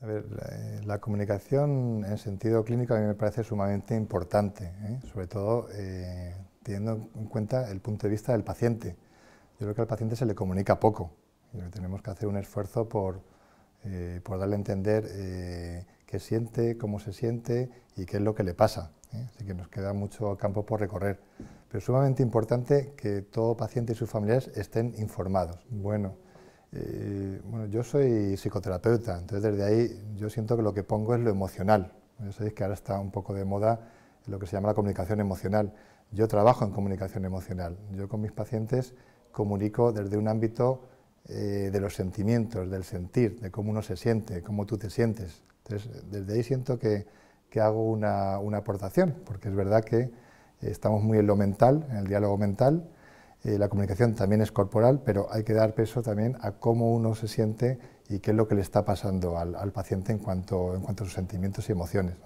A ver, eh, la, comunicación en sentido clínico a mí me parece sumamente importante, ¿eh? sobre todo eh, teniendo en cuenta el punto de vista del paciente. Yo creo que al paciente se le comunica poco. tenemos que hacer un esfuerzo por, por darle a entender qué siente, cómo se siente y qué es lo que le pasa. Así que nos queda mucho campo por recorrer. Pero es sumamente importante que todo paciente y sus familiares estén informados. Bueno, eh, bueno, yo soy psicoterapeuta, entonces desde ahí yo siento que lo que pongo es lo emocional. Ya sabéis que ahora está un poco de moda lo que se llama la comunicación emocional. Yo trabajo en comunicación emocional. Yo con mis pacientes comunico desde un ámbito eh, de los sentimientos, del sentir, de cómo uno se siente, cómo tú te sientes. Entonces, desde ahí siento que, hago una, una aportación, porque es verdad que estamos muy en lo mental, en el diálogo mental, eh, la comunicación también es corporal, pero hay que dar peso también a cómo uno se siente y qué es lo que le está pasando al, paciente en cuanto, a sus sentimientos y emociones.